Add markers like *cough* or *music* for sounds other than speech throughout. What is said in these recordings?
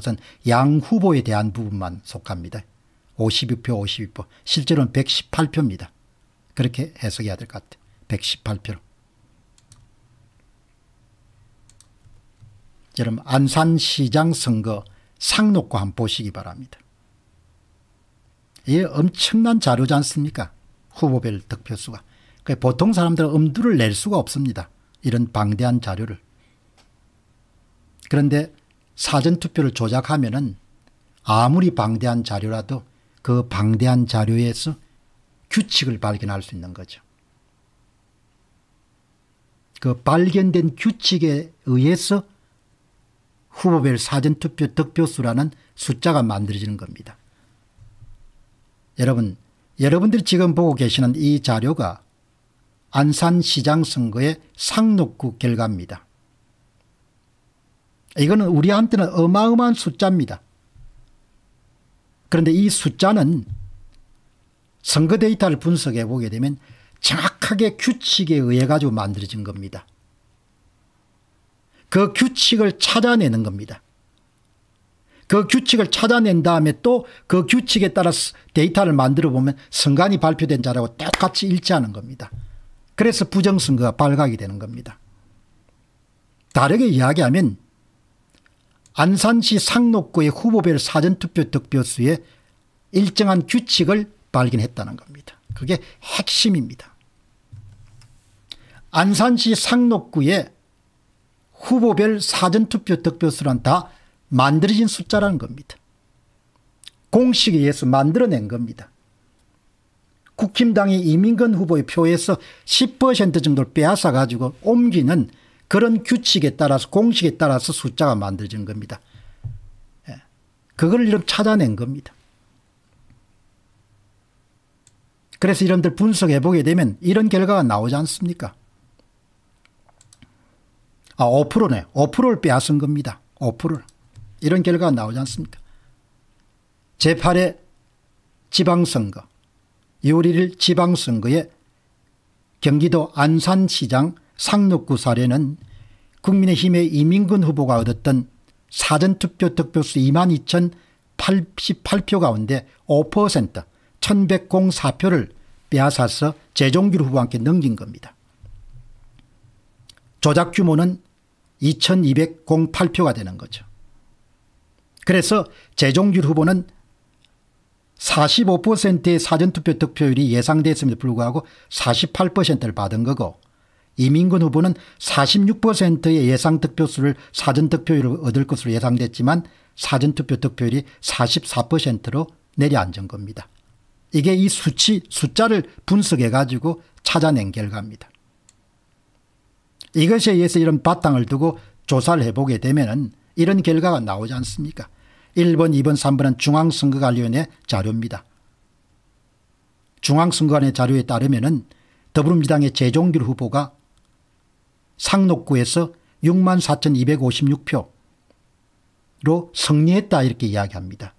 그것은 양 후보에 대한 부분만 속합니다. 52표 52표 실제로는 118표입니다. 그렇게 해석해야 될 것 같아요. 118표로. 여러분 안산시장 선거 상록과 한번 보시기 바랍니다. 이 예, 엄청난 자료지 않습니까? 후보별 득표수가. 보통 사람들은 엄두를 낼 수가 없습니다. 이런 방대한 자료를. 그런데 사전투표를 조작하면은 아무리 방대한 자료라도 그 방대한 자료에서 규칙을 발견할 수 있는 거죠. 그 발견된 규칙에 의해서 후보별 사전투표 득표수라는 숫자가 만들어지는 겁니다. 여러분, 여러분들이 지금 보고 계시는 이 자료가 안산시장 선거의 상록구 결과입니다. 이거는 우리한테는 어마어마한 숫자입니다. 그런데 이 숫자는 선거 데이터를 분석해 보게 되면 정확하게 규칙에 의해 가지고 만들어진 겁니다. 그 규칙을 찾아내는 겁니다. 그 규칙을 찾아낸 다음에 또 그 규칙에 따라 서 데이터를 만들어 보면 선관이 발표된 자라고 똑같이 일치하는 겁니다. 그래서 부정선거가 발각이 되는 겁니다. 다르게 이야기하면 안산시 상록구의 후보별 사전투표 득표수에 일정한 규칙을 발견했다는 겁니다. 그게 핵심입니다. 안산시 상록구의 후보별 사전투표 득표수란 다 만들어진 숫자라는 겁니다. 공식에 의해서 만들어낸 겁니다. 국힘당이 이민근 후보의 표에서 10% 정도를 빼앗아가지고 옮기는 그런 규칙에 따라서 공식에 따라서 숫자가 만들어진 겁니다. 예. 그걸 이름 찾아낸 겁니다. 그래서 이름들 분석해 보게 되면 이런 결과가 나오지 않습니까? 아, 5%네. 5%를 빼앗은 겁니다. 5%를. 이런 결과가 나오지 않습니까? 제8회 지방선거, 6월 1일 지방선거에 경기도 안산시장 상록구 사례는 국민의힘의 이민근 후보가 얻었던 사전투표 득표수 2만 2,088표 가운데 5% 1,104표를 빼앗아서 재종길 후보와 함께 넘긴 겁니다. 조작 규모는 2,208표가 되는 거죠. 그래서 재종길 후보는 45%의 사전투표 득표율이 예상됐음에도 불구하고 48%를 받은 거고 이민근 후보는 46%의 예상 득표수를 사전 득표율을 얻을 것으로 예상됐지만 사전 투표 득표율이 44%로 내려앉은 겁니다. 이게 이 수치 숫자를 분석해 가지고 찾아낸 결과입니다. 이것에 의해서 이런 바탕을 두고 조사를 해보게 되면 이런 결과가 나오지 않습니까 1번 2번 3번은 중앙선거관리위원회 자료입니다. 중앙선관위 자료에 따르면 더불어민주당의 재종길 후보가 상록구에서 64,256표로 승리했다 이렇게 이야기합니다.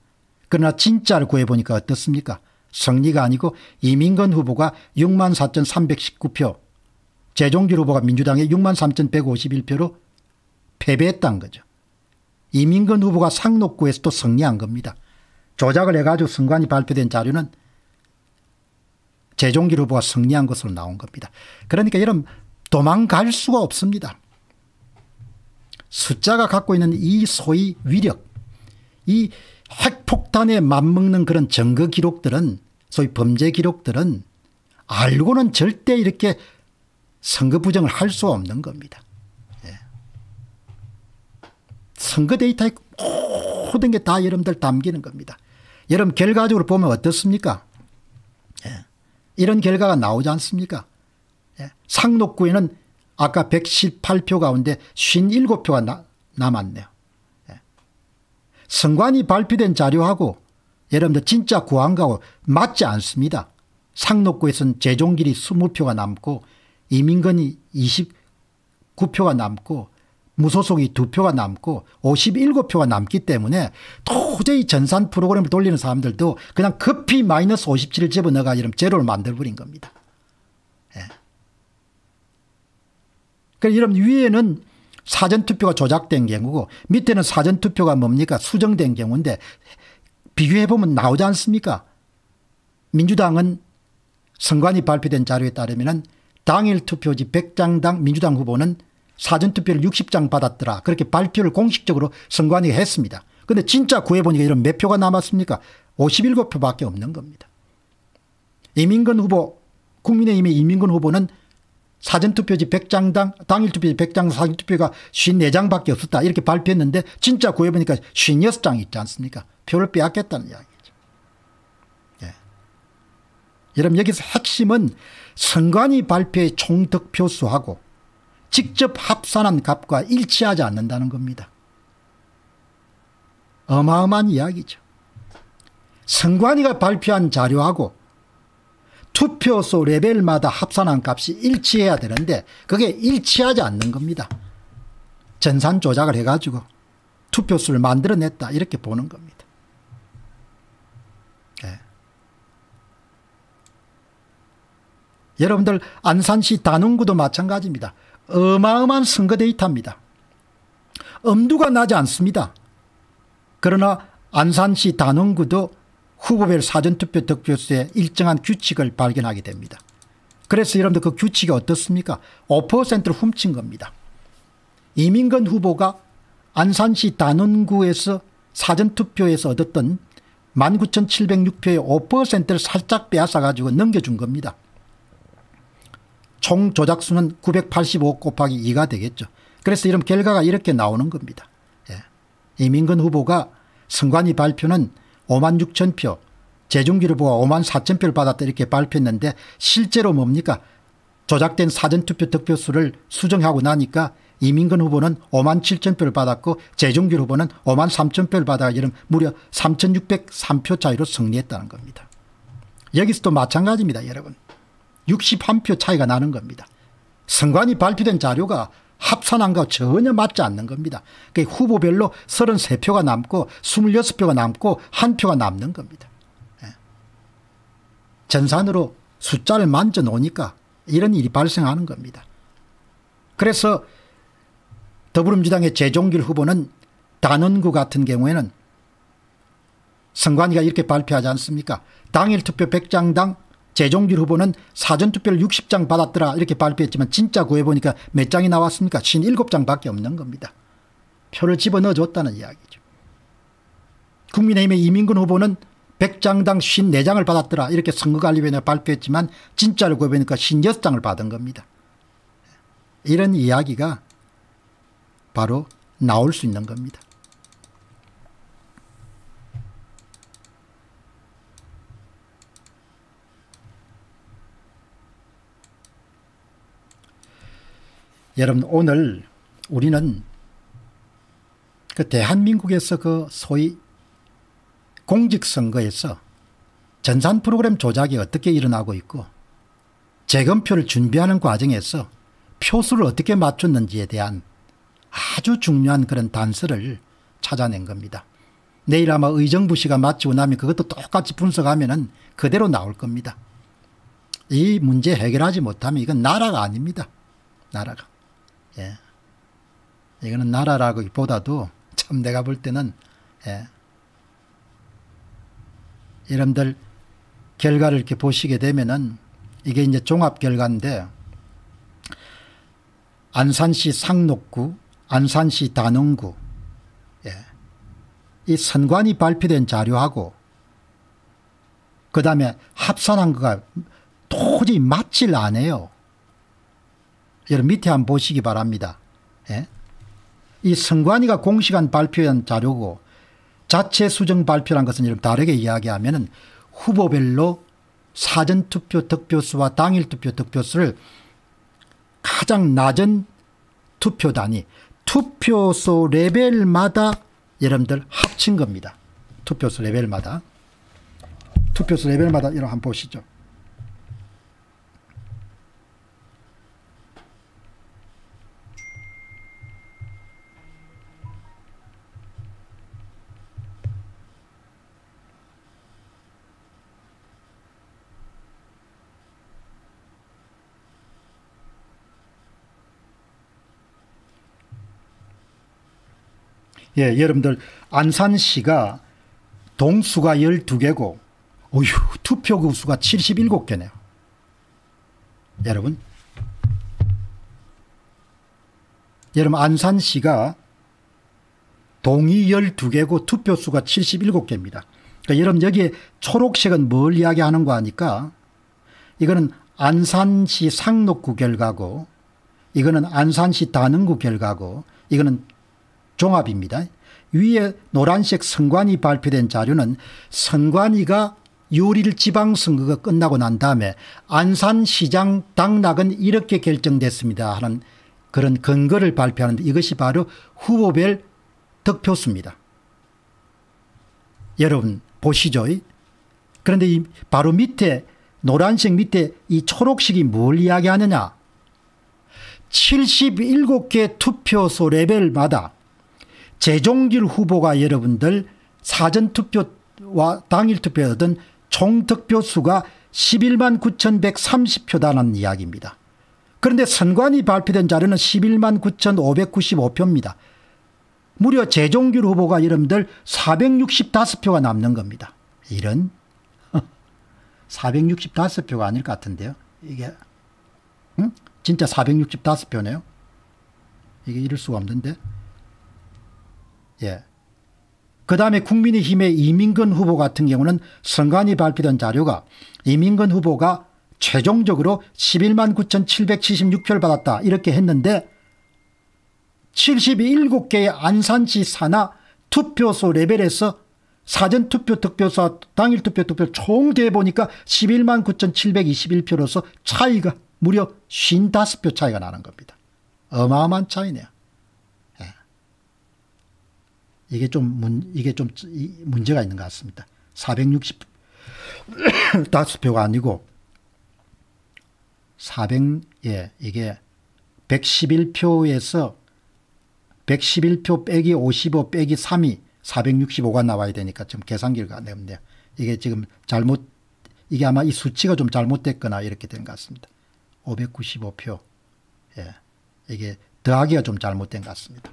그러나 진짜를 구해보니까 어떻습니까? 승리가 아니고 이민건 후보가 64,319표, 재종길 후보가 민주당에 63,151표로 패배했다는 거죠. 이민건 후보가 상록구에서 또 승리한 겁니다. 조작을 해가지고 선관이 발표된 자료는 재종길 후보가 승리한 것으로 나온 겁니다. 그러니까 이런 도망갈 수가 없습니다. 숫자가 갖고 있는 이 소위 위력, 이 핵폭탄에 맞먹는 그런 증거 기록들은 소위 범죄 기록들은 알고는 절대 이렇게 선거 부정을 할수 없는 겁니다. 예. 선거 데이터에 모든 게 다 여러분들 담기는 겁니다. 여러분 결과적으로 보면 어떻습니까? 예. 이런 결과가 나오지 않습니까? 상록구에는 아까 118표 가운데 57표가 나, 남았네요. 선관위 예. 발표된 자료하고 여러분들 진짜 구한가고 맞지 않습니다. 상록구에서는 재종길이 20표가 남고 이민건이 29표가 남고 무소속이 2표가 남고 57표가 남기 때문에 도저히 전산 프로그램을 돌리는 사람들도 그냥 급히 마이너스 57을 집어넣어가 이런 제로를 만들어버린 겁니다. 그래서 그러니까 이런 위에는 사전투표가 조작된 경우고 밑에는 사전투표가 뭡니까 수정된 경우인데 비교해보면 나오지 않습니까 민주당은 선관위 발표된 자료에 따르면 당일 투표지 100장당 민주당 후보는 사전투표를 60장 받았더라 그렇게 발표를 공식적으로 선관위가 했습니다. 근데 진짜 구해보니까 이런 몇 표가 남았습니까 57표밖에 없는 겁니다. 이민근 후보 국민의힘의 이민근 후보는 사전투표지 100장당 당일투표지 100장 사전투표가 54장밖에 없었다 이렇게 발표했는데 진짜 구해보니까 56장 있지 않습니까 표를 빼앗겠다는 이야기죠. 예. 여러분 여기서 핵심은 선관위 발표의 총득표수하고 직접 합산한 값과 일치하지 않는다는 겁니다. 어마어마한 이야기죠. 선관위가 발표한 자료하고 투표소 레벨마다 합산한 값이 일치해야 되는데 그게 일치하지 않는 겁니다. 전산 조작을 해가지고 투표수를 만들어냈다 이렇게 보는 겁니다. 예. 여러분들 안산시 단원구도 마찬가지입니다. 어마어마한 선거 데이터입니다. 엄두가 나지 않습니다. 그러나 안산시 단원구도 후보별 사전투표 득표수에 일정한 규칙을 발견하게 됩니다. 그래서 여러분들 그 규칙이 어떻습니까? 5%를 훔친 겁니다. 이민건 후보가 안산시 단원구에서 사전투표에서 얻었던 19,706표의 5%를 살짝 빼앗아가지고 넘겨준 겁니다. 총 조작수는 985 곱하기 2가 되겠죠. 그래서 이런 결과가 이렇게 나오는 겁니다. 예. 이민건 후보가 선관위 발표는 5만 6천 표, 재중기를보가 5만 4천 표를 받았다 이렇게 발표했는데 실제로 뭡니까? 조작된 사전투표 득표수를 수정하고 나니까 이민근 후보는 5만 7천 표를 받았고 재종길 후보는 5만 3천 표를 받아 이런 무려 3,603표 차이로 승리했다는 겁니다. 여기서도 마찬가지입니다. 여러분. 61표 차이가 나는 겁니다. 선관위 발표된 자료가 합산한 거 전혀 맞지 않는 겁니다. 그러니까 후보별로 33표가 남고 26표가 남고 한 표가 남는 겁니다. 예. 전산으로 숫자를 만져 놓으니까 이런 일이 발생하는 겁니다. 그래서 더불어민주당의 재종길 후보는 단원구 같은 경우에는 선관위가 이렇게 발표하지 않습니까? 당일 투표 100장당 재종길 후보는 사전투표를 60장 받았더라 이렇게 발표했지만 진짜 구해보니까 몇 장이 나왔습니까? 57장밖에 없는 겁니다. 표를 집어넣어줬다는 이야기죠. 국민의힘의 이민근 후보는 100장당 54장을 받았더라 이렇게 선거관리위원회 발표했지만 진짜를 구해보니까 56장을 받은 겁니다. 이런 이야기가 바로 나올 수 있는 겁니다. 여러분 오늘 우리는 그 대한민국에서 그 소위 공직선거에서 전산 프로그램 조작이 어떻게 일어나고 있고 재검표를 준비하는 과정에서 표수를 어떻게 맞췄는지에 대한 아주 중요한 그런 단서를 찾아낸 겁니다. 내일 아마 의정부 씨가 마치고 나면 그것도 똑같이 분석하면 은 그대로 나올 겁니다. 이 문제 해결하지 못하면 이건 나라가 아닙니다. 나라가. 예. 이거는 나라라고보다도참 내가 볼 때는 예. 여러분들 결과를 이렇게 보시게 되면은 이게 이제 종합 결과인데 안산시 상록구, 안산시 단원구 예. 이 선관이 발표된 자료하고 그 다음에 합산한 거가 도저히 맞질 않아요. 여러분 밑에 한번 보시기 바랍니다. 예? 이 선관위가 공식한 발표한 자료고 자체 수정 발표란 것은 여러분 다르게 이야기하면 후보별로 사전투표 득표수와 당일투표 득표수를 가장 낮은 투표 단위 투표소 레벨마다 여러분들 합친 겁니다. 투표소 레벨마다. 투표수 레벨마다 이런 한번 보시죠. 예, 여러분들 안산시가 동수가 12개고 어휴 투표구 수가 77개네요. 여러분 여러분 안산시가 동이 12개고 투표수가 77개입니다. 그러니까 여러분 여기에 초록색은 뭘 이야기하는 거 아니까 이거는 안산시 상록구 결과고 이거는 안산시 단흥구 결과고 이거는 종합입니다. 위에 노란색 선관위 발표된 자료는 선관위가 6일 지방선거가 끝나고 난 다음에 안산시장 당락은 이렇게 결정됐습니다 하는 그런 근거를 발표하는데 이것이 바로 후보별 득표수입니다. 여러분 보시죠. 그런데 이 바로 밑에 노란색 밑에 이 초록색이 뭘 이야기하느냐 77개 투표소 레벨마다 재종길 후보가 여러분들 사전투표와 당일투표에 얻은 총득표수가 11만 9130표다라는 이야기입니다. 그런데 선관위 발표된 자료는 11만 9595표입니다. 무려 재종길 후보가 여러분들 465표가 남는 겁니다. 이런 465표가 *laughs* 아닐 것 같은데요. 이게 응? 진짜 465표네요. 이게 이럴 수가 없는데. 예. 그다음에 국민의힘의 이민근 후보 같은 경우는 선관위 발표된 자료가 이민근 후보가 최종적으로 11만 9,776표를 받았다 이렇게 했는데 77개의 안산시 산하 투표소 레벨에서 사전투표 득표사 당일투표 득표 총 대보니까 11만 9,721표로서 차이가 무려 55표 차이가 나는 겁니다. 어마어마한 차이네요. 이게 좀 문, 이게 좀 문제가 있는 것 같습니다. 460 *coughs* 표가 아니고 400 예, 이게 111표에서 111표 빼기 55 빼기 3이 465가 나와야 되니까 지금 계산기를 안 내면 이게 지금 잘못 이게 아마 이 수치가 좀 잘못됐거나 이렇게 된 것 같습니다. 595표. 예. 이게 더하기가 좀 잘못된 것 같습니다.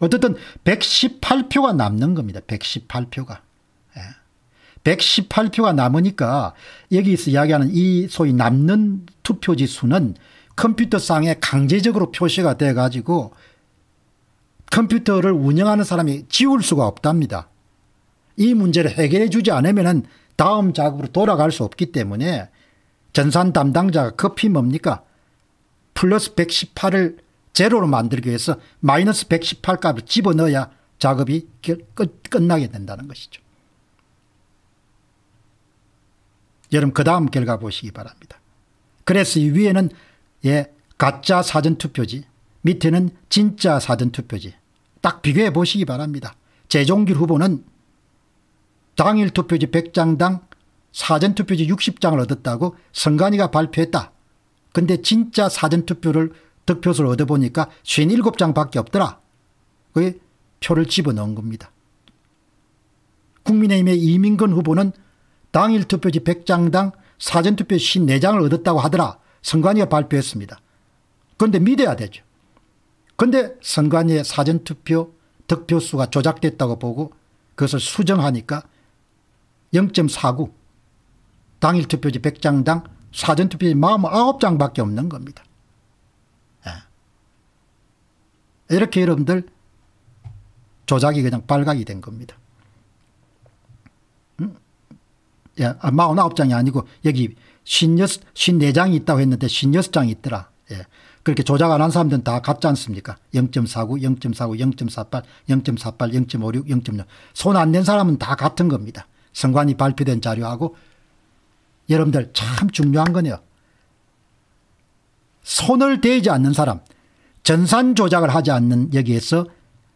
어쨌든 118표가 남는 겁니다. 118표가. 118표가 예. 남으니까 여기서 이야기하는 이 소위 남는 투표지 수는 컴퓨터상에 강제적으로 표시가 돼 가지고 컴퓨터를 운영하는 사람이 지울 수가 없답니다. 이 문제를 해결해 주지 않으면 다음 작업으로 돌아갈 수 없기 때문에 전산 담당자가 급히 뭡니까? 플러스 118을 제로로 만들기 위해서 마이너스 118 값을 집어넣어야 작업이 끝, 끝나게 된다는 것이죠. 여러분 그 다음 결과 보시기 바랍니다. 그래서 이 위에는 예 가짜 사전투표지 밑에는 진짜 사전투표지 딱 비교해 보시기 바랍니다. 재종길 후보는 당일 투표지 100장당 사전투표지 60장을 얻었다고 선관위가 발표했다. 근데 진짜 사전투표를 득표수를 얻어보니까 57장밖에 없더라. 그 표를 집어넣은 겁니다. 국민의힘의 이민건 후보는 당일 투표지 100장당 사전투표 54장을 얻었다고 하더라. 선관위가 발표했습니다. 그런데 믿어야 되죠. 그런데 선관위의 사전투표 득표수가 조작됐다고 보고 그것을 수정하니까 0.49 당일 투표지 100장당 사전투표지 49장밖에 없는 겁니다. 이렇게 여러분들 조작이 그냥 발각이 된 겁니다. 음? 예, 49장이 아, 아니고 여기 5 4장이 있다고 했는데 56장이 있더라. 예. 그렇게 조작 안 한 사람들은 다 같지 않습니까? 0.49, 0.49, 0.48, 0.48, 0.56, 0.6. 손안낸 사람은 다 같은 겁니다. 선관위 발표된 자료하고 여러분들 참 중요한 거네요. 손을 대지 않는 사람, 전산 조작을 하지 않는 여기에서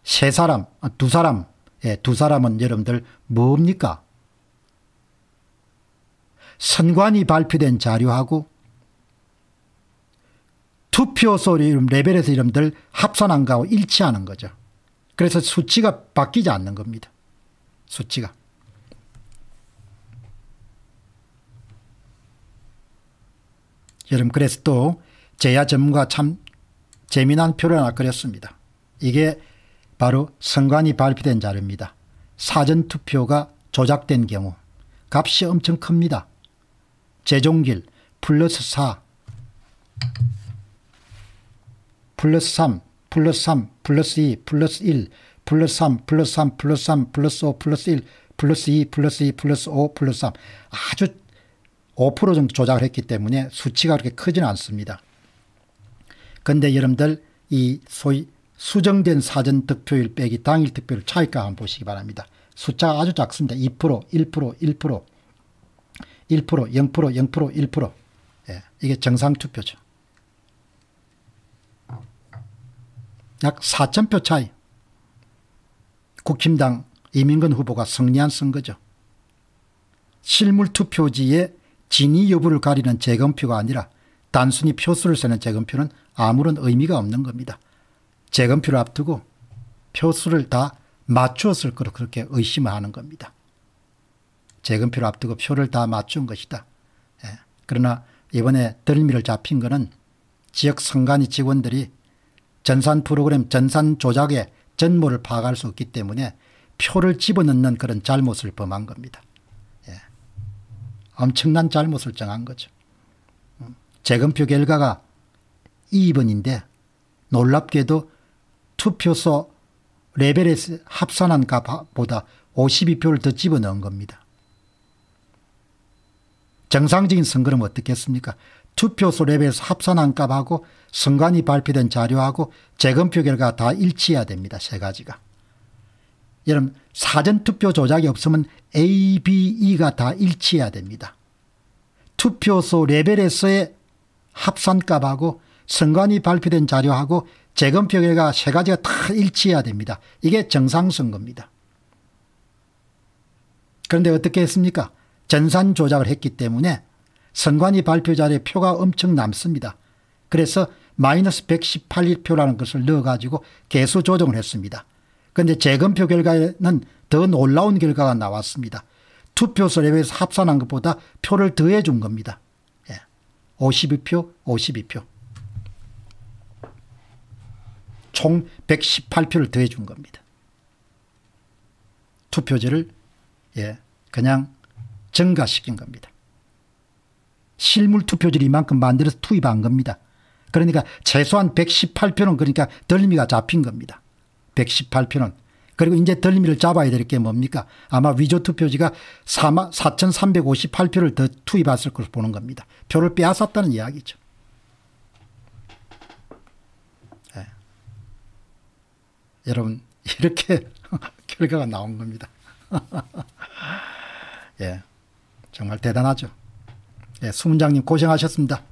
세 사람, 아, 두 사람, 예, 두 사람은 여러분들 뭡니까? 선관위 발표된 자료하고 투표소 리 레벨에서 이름들 합산한 거하고 일치하는 거죠. 그래서 수치가 바뀌지 않는 겁니다. 수치가. 여러분 그래서 또 제야 전문가 참 재미난 표를 하나 그렸습니다. 이게 바로 선관이 발표된 자료입니다. 사전투표가 조작된 경우 값이 엄청 큽니다. 재종길 플러스 4 플러스 3 플러스 3 플러스 2 플러스 1 플러스 3 플러스 3 플러스 3 플러스 5 플러스 1 플러스 2 플러스 2 플러스 5 플러스 3 아주 5% 정도 조작을 했기 때문에 수치가 그렇게 크지는 않습니다. 근데 여러분들 이 소위 수정된 사전 득표율 빼기 당일 득표율 차이가 한번 보시기 바랍니다. 숫자가 아주 작습니다. 2%, 1%, 1%, 1%, 0%, 0%, 1%. 예, 이게 정상 투표죠. 약 4,000표 차이. 국힘당 이민근 후보가 승리한 선거죠. 실물 투표지에 진위 여부를 가리는 재검표가 아니라 단순히 표수를 세는 재검표는 아무런 의미가 없는 겁니다. 재검표를 앞두고 표수를 다 맞추었을 거로 그렇게 의심하는 겁니다. 재검표를 앞두고 표를 다 맞춘 것이다. 예. 그러나 이번에 덜미를 잡힌 것은 지역 선관위 직원들이 전산 프로그램 전산 조작의 전모를 파악할 수 없기 때문에 표를 집어넣는 그런 잘못을 범한 겁니다. 예. 엄청난 잘못을 정한 거죠. 재검표 결과가 2번인데 놀랍게도 투표소 레벨에서 합산한 값보다 52표를 더 집어넣은 겁니다. 정상적인 선거는 어떻겠습니까? 투표소 레벨에서 합산한 값하고 선관위 발표된 자료하고 재검표 결과다 일치해야 됩니다. 세 가지가. 여러분 사전투표 조작이 없으면 A, B, E가 다 일치해야 됩니다. 투표소 레벨에서의 합산값하고 선관위 발표된 자료하고 재검표결과 세 가지가 다 일치해야 됩니다. 이게 정상선거입니다. 그런데 어떻게 했습니까? 전산 조작을 했기 때문에 선관위 발표 자료에 표가 엄청 남습니다. 그래서 마이너스 118일 표라는 것을 넣어가지고 개수 조정을 했습니다. 그런데 재검표 결과에는 더 놀라운 결과가 나왔습니다. 투표 서류에서 합산한 것보다 표를 더해준 겁니다. 52표, 52표. 총 118표를 더해 준 겁니다. 투표제를 예, 그냥 증가시킨 겁니다. 실물 투표지를 이만큼 만들어서 투입한 겁니다. 그러니까 최소한 118표는 그러니까 덜미가 잡힌 겁니다. 118표는 그리고 이제 덜미를 잡아야 될 게 뭡니까? 아마 위조 투표지가 4 3 5 8표를더 투입했을 것으로 보는 겁니다. 표를 빼앗았다는 이야기죠. 네. 여러분 이렇게 *laughs* 결과가 나온 겁니다. *laughs* 예, 정말 대단하죠. 예, 수문장님 고생하셨습니다.